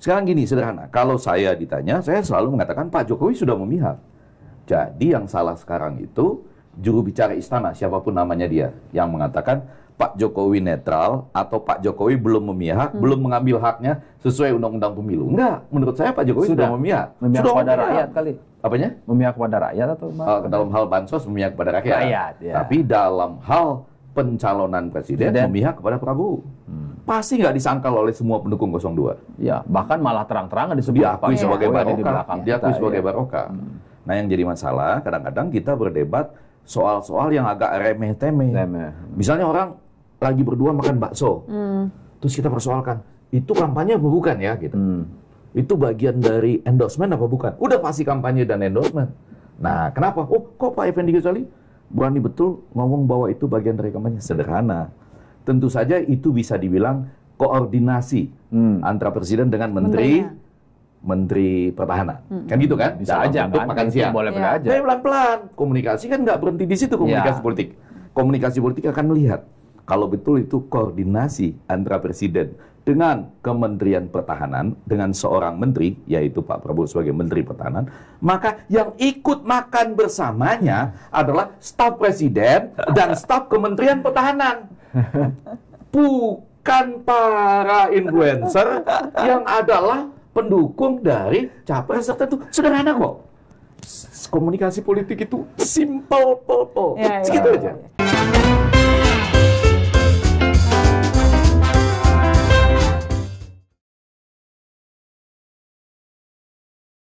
Sekarang gini, sederhana. Kalau saya ditanya, saya selalu mengatakan Pak Jokowi sudah memihak. Jadi yang salah sekarang itu juru bicara istana, siapapun namanya dia, yang mengatakan Pak Jokowi netral atau Pak Jokowi belum memihak, hmm. belum mengambil haknya sesuai undang-undang pemilu. Enggak, menurut saya Pak Jokowi sudah, sudah memihak. Memihak sudah kepada memihak. rakyat kali. Apanya? Memihak kepada rakyat atau uh, dalam hal bansos memihak kepada rakyat. rakyat ya. Tapi dalam hal pencalonan presiden, presiden. memihak kepada Prabowo. Hmm pasti nggak disangkal oleh semua pendukung 02. Ya, bahkan malah terang-terangan disebut diakui ya. sebagai oh iya, barokah. Di belakang diakui sebagai ya. barokah. Hmm. Nah, yang jadi masalah kadang-kadang kita berdebat soal-soal yang agak remeh-temeh. Remeh. Misalnya orang lagi berdua makan bakso. Hmm. Terus kita persoalkan, itu kampanye apa bukan ya gitu. Hmm. Itu bagian dari endorsement apa bukan? Udah pasti kampanye dan endorsement. Nah, kenapa? Oh, kok Pak Effendi Ghazali berani betul ngomong bahwa itu bagian dari kampanye sederhana tentu saja itu bisa dibilang koordinasi hmm. antara presiden dengan menteri. Menterinya. Menteri Pertahanan. Hmm. Kan gitu kan? Bisa aja untuk makan siang. Boleh ya. aja. Tapi pelan-pelan. Komunikasi kan nggak berhenti di situ iya. komunikasi ya. politik. Komunikasi politik akan melihat kalau betul itu koordinasi antara presiden dengan Kementerian Pertahanan dengan seorang menteri yaitu Pak Prabowo sebagai Menteri Pertahanan, maka yang ikut makan bersamanya adalah staf presiden dan staf Kementerian Pertahanan. bukan para influencer yang adalah pendukung dari capres tertentu. Sederhana kok. Komunikasi politik itu simple, simple, simple. Ya, ya, Segitu ya, aja.